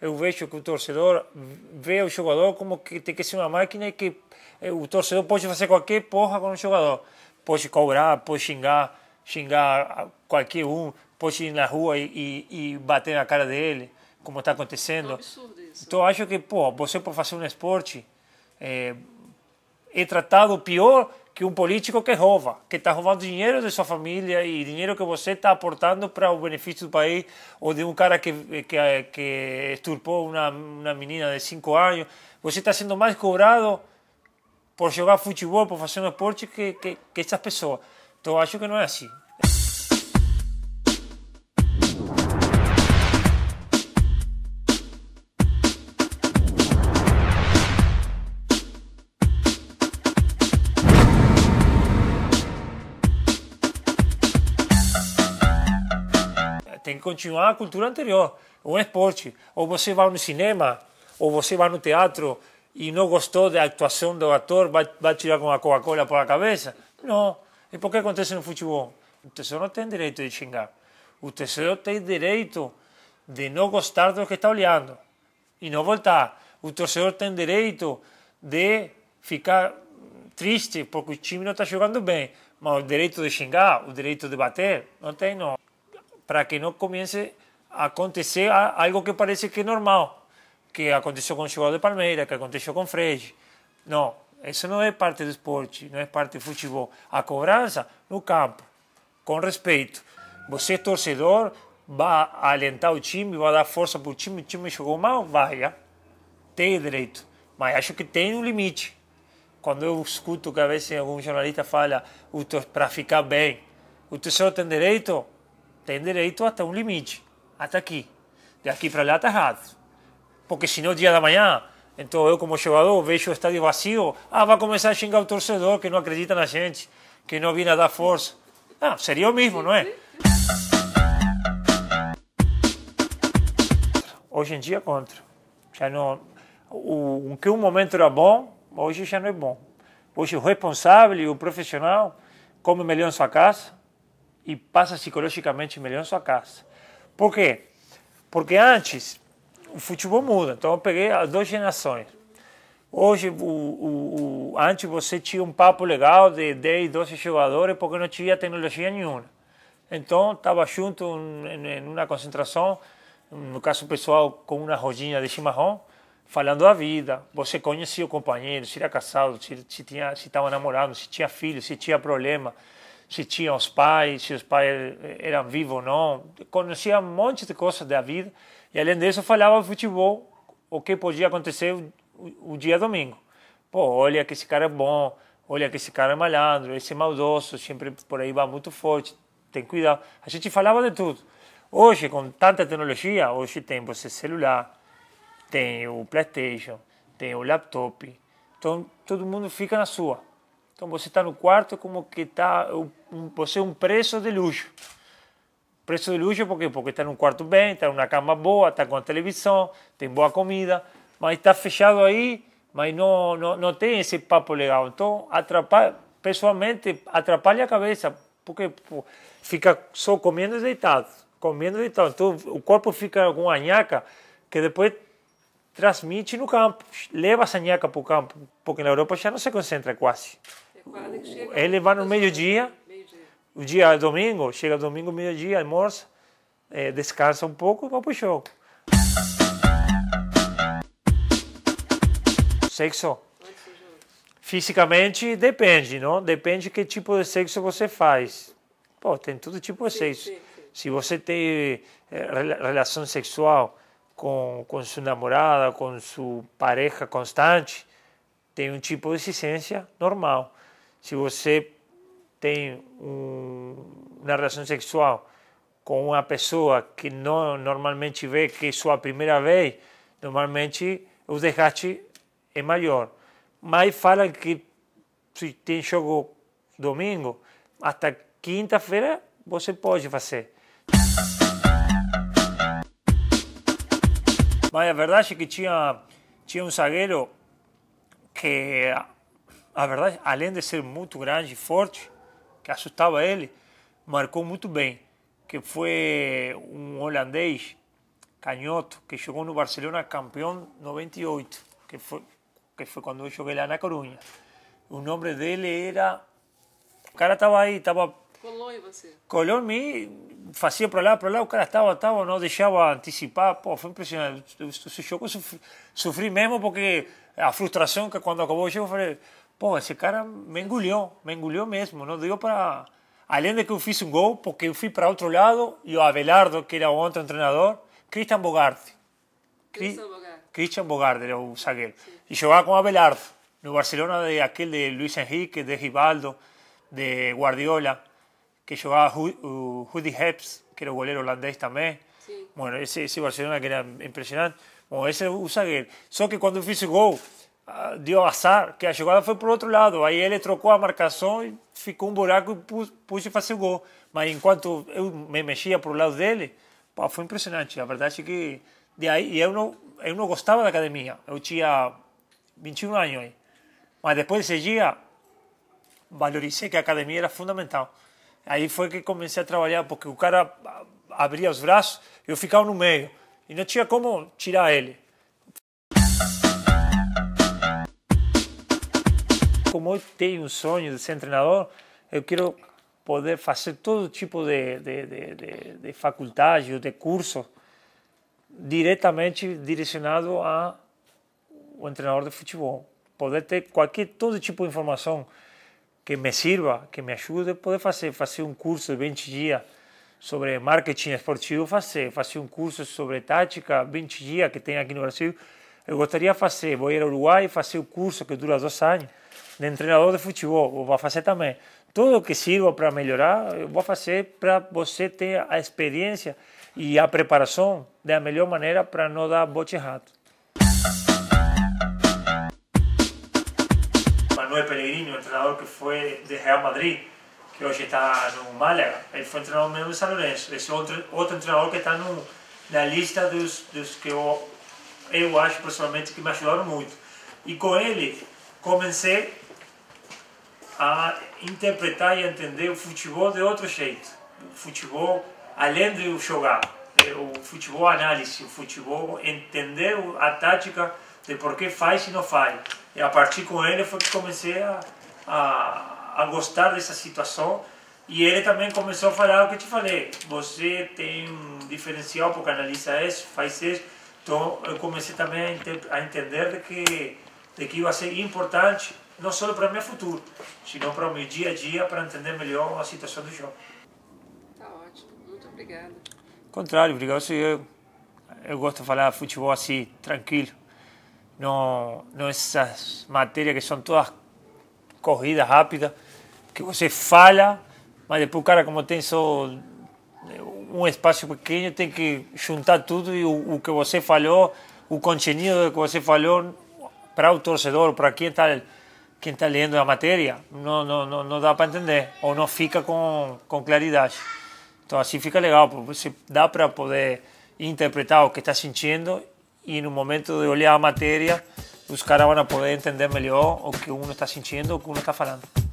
eu vejo que o torcedor vê o jogador como que tem que ser uma máquina e que o eh, torcedor pode fazer qualquer porra com o jogador. Pode cobrar, pode xingar, xingar qualquer um, pode ir na rua e, e, e bater na cara dele, como está acontecendo. É um absurdo isso. Então acho que, pô, você para fazer um esporte eh, é, é tratado pior que un político que roba, que está robando dinero de su familia y e dinero que usted está aportando para el beneficio del país, o de un um cara que, esturpó que una menina de 5 años. Usted está siendo más cobrado por jogar futebol, por hacer um esporte que, estas personas. Entonces, pessoas. que no es así. tem que continuar a cultura anterior. Um esporte. Ou você vai no cinema, ou você vai no teatro e não gostou da atuação do ator, vai, vai tirar com a Coca-Cola por a cabeça? Não. E por que acontece no futebol? O tesouro não tem direito de xingar. O tesouro tem direito de não gostar do que está olhando e não voltar. O torcedor tem direito de ficar triste porque o time não está jogando bem, mas o direito de xingar, o direito de bater, não tem não para que não comience a acontecer algo que parece que é normal, que aconteceu com o jogador de Palmeiras, que aconteceu com o Fred. Não, isso não é parte do esporte, não é parte do futebol. A cobrança no campo, com respeito. Você, é torcedor, vai alentar o time, vai dar força para o time, o time jogou mal, vai, ah. tem direito. Mas acho que tem um limite. Quando eu escuto que às vezes algum jornalista fala para ficar bem, o torcedor tem direito tem direito até um limite, até aqui. Daqui para lá está errado. Porque senão, dia da manhã, então eu como jogador vejo o estádio vazio, ah, vai começar a xingar o torcedor que não acredita na gente, que não vinha dar força. Ah, seria o mesmo, não é? Hoje em dia, contra. Já não, o, o que um momento era bom, hoje já não é bom. Hoje o responsável e o profissional come melhor em sua casa, e passa psicologicamente melhor em sua casa. Por quê? Porque antes o futebol muda, então eu peguei as duas gerações. Hoje, o, o, o, antes você tinha um papo legal de 10, 12 jogadores porque não tinha tecnologia nenhuma. Então, estava junto em uma concentração, no caso pessoal, com uma rodinha de chimarrão, falando a vida. Você conhecia o companheiro, se era casado, se, se, tinha, se estava namorado, se tinha filho, se tinha problema se tinha os pais, se os pais eram vivos ou não. Conhecia um monte de coisas da vida. E além disso, falava futebol, o que podia acontecer o, o, o dia domingo. Pô, olha que esse cara é bom, olha que esse cara é malandro, esse é maldoso, sempre por aí vai muito forte, tem cuidado. A gente falava de tudo. Hoje, com tanta tecnologia, hoje tem você celular, tem o Playstation, tem o laptop. Então, todo mundo fica na sua. Então você está no quarto é como que está você é um preso de luxo. Preço de luxo é porque Porque está num quarto bem, está numa cama boa, está com a televisão, tem boa comida, mas está fechado aí, mas não, não, não tem esse papo legal. Então, atrapalha, pessoalmente, atrapalha a cabeça, porque pô, fica só comendo e deitado, comendo e deitado. Então, o corpo fica com a nhaca que depois transmite no campo, leva essa nhaca para o campo, porque na Europa já não se concentra quase. Ele vai no meio-dia, o dia é domingo, chega domingo, meio-dia, almoça, é, descansa um pouco e vai para o Sexo. Fisicamente depende, não? Depende que tipo de sexo você faz. Pô, tem todo tipo de sexo. Se você tem é, relação sexual com, com sua namorada, com sua pareja constante, tem um tipo de exigência normal se você tem um, uma relação sexual com uma pessoa que não normalmente vê que é sua primeira vez, normalmente o desgaste é maior. Mas falam que se tem jogo domingo, até quinta-feira você pode fazer. Mas a verdade é que tinha, tinha um zagueiro que la verdad, além de ser muito grande e forte, que assustava ele, marcó muito bien. que fue un um holandés, canhoto, que jogou no Barcelona campeón 98, e que foi, que foi quando eu joguei lá na Corunha. O nome dele era... O cara estava ahí, estaba Colou em você? fazia para lá, para lá, o cara estaba, estaba, no deixava anticipar. pô, foi impressionante. Esse eu sofri mesmo porque a frustración que cuando acabó o jogo pô, ese cara me engoliu, me engoliu mesmo, no digo para... Além de que yo fiz un gol, porque yo fui para otro lado y Abelardo, que era otro entrenador Cristian Christian Bogart. Cri... Christian Bogart era un zagueiro. y yo jogava con Abelardo, no Barcelona, de aquel de Luis Enrique de Rivaldo, de Guardiola, que jugaba o Rudy uh, Heps, que era o holandés también. Bueno, ese Barcelona que era impresionante, ese ese é o que cuando eu fiz gol, Ah, deu azar, que a jogada foi para o outro lado. Aí ele trocou a marcação e ficou um buraco e pus, pus e fez o gol. Mas enquanto eu me mexia para o lado dele, foi impressionante. A verdade é que de aí eu não, eu não gostava da academia. Eu tinha 21 anos aí. Mas depois desse dia, valorizei que a academia era fundamental. Aí foi que comecei a trabalhar, porque o cara abria os braços, eu ficava no meio. E não tinha como tirar ele. Como eu tenho um sonho de ser treinador, eu quero poder fazer todo tipo de, de, de, de faculdade ou de curso diretamente direcionado a o treinador de futebol. Poder ter qualquer, todo tipo de informação que me sirva, que me ajude, poder fazer, fazer um curso de 20 dias sobre marketing esportivo, fazer, fazer um curso sobre tática, 20 dias que tem aqui no Brasil, eu gostaria de fazer, vou ir ao Uruguai e fazer o curso que dura dois anos de treinador de futebol, vou fazer também. Tudo que sirva para melhorar, eu vou fazer para você ter a experiência e a preparação da melhor maneira para não dar bote errado. Manuel Pellegrino, o treinador que foi de Real Madrid, que hoje está no Málaga, ele foi treinador meu de São Lourenço. Esse outro, outro treinador que está na lista dos, dos que eu eu acho pessoalmente que me ajudaram muito. E com ele comecei a interpretar e entender o futebol de outro jeito. O futebol além de jogar, eh, o futebol análise, o futebol entender a tática de por que faz e não faz. E a partir com ele foi que comecei a, a, a gostar dessa situação. E ele também começou a falar o que eu te falei: você tem um diferencial porque analisa isso, faz isso então eu comecei também a entender de que, de que ia ser importante, não só para o meu futuro, senão para o meu dia a dia, para entender melhor a situação do jogo. Está ótimo, muito obrigada. Contrário, obrigado. Eu, eu gosto de falar futebol assim, tranquilo. Não, não essas matérias que são todas corridas, rápidas, que você fala, mas depois o cara como tem só um espaço pequeno, tem que juntar tudo e o, o que você falou, o contenido que você falou para o torcedor, para quem está quem está lendo a matéria, não, não, não, não dá para entender, ou não fica com, com claridade. Então assim fica legal, porque você dá para poder interpretar o que está sentindo e no momento de olhar a matéria, os caras vão poder entender melhor o que um está sentindo, o que um está falando.